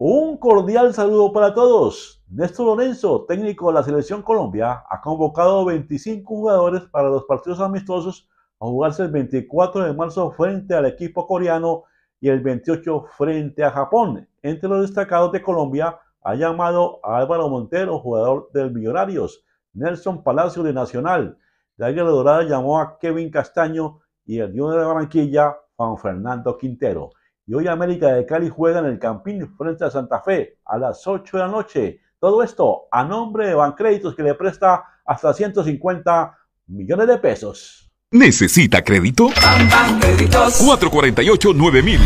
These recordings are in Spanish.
Un cordial saludo para todos. Néstor Lorenzo, técnico de la Selección Colombia, ha convocado 25 jugadores para los partidos amistosos a jugarse el 24 de marzo frente al equipo coreano y el 28 frente a Japón. Entre los destacados de Colombia ha llamado a Álvaro Montero, jugador del Millonarios, Nelson Palacio de Nacional, la Águila Dorada llamó a Kevin Castaño y el Junior de la Barranquilla, Juan Fernando Quintero. Y hoy América de Cali juega en el Campín frente a Santa Fe a las 8 de la noche. Todo esto a nombre de Bancréditos que le presta hasta 150 millones de pesos. ¿Necesita crédito? 448-9000.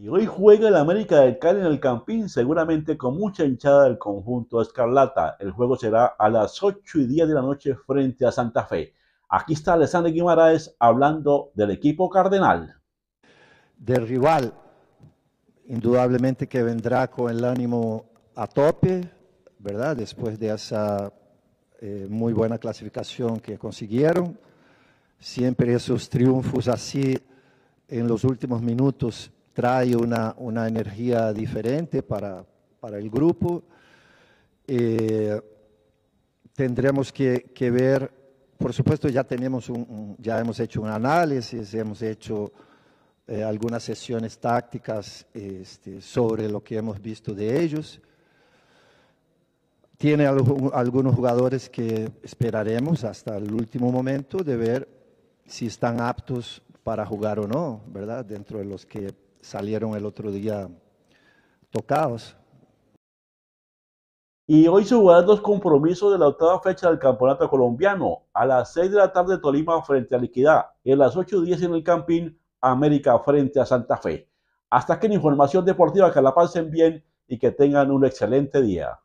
Y hoy juega el América del Cali en el Campín, seguramente con mucha hinchada del conjunto Escarlata. El juego será a las 8 y 10 de la noche frente a Santa Fe. Aquí está Alessandro Guimaraes hablando del equipo cardenal del rival, indudablemente que vendrá con el ánimo a tope, ¿verdad? Después de esa eh, muy buena clasificación que consiguieron. Siempre esos triunfos así en los últimos minutos trae una, una energía diferente para, el grupo. Eh, tendremos que, ver, por supuesto ya tenemos ya hemos hecho un análisis, hemos hecho eh, algunas sesiones tácticas este, sobre lo que hemos visto de ellos. Tiene algunos jugadores que esperaremos hasta el último momento de ver si están aptos para jugar o no, ¿verdad? Dentro de los que salieron el otro día tocados. Y hoy se jugarán los compromisos de la octava fecha del Campeonato Colombiano. A las 6 de la tarde Tolima frente a Liquidad. en a las 8.10 en el Campín América frente a Santa Fe. Hasta aquí la información deportiva, que la pasen bien y que tengan un excelente día.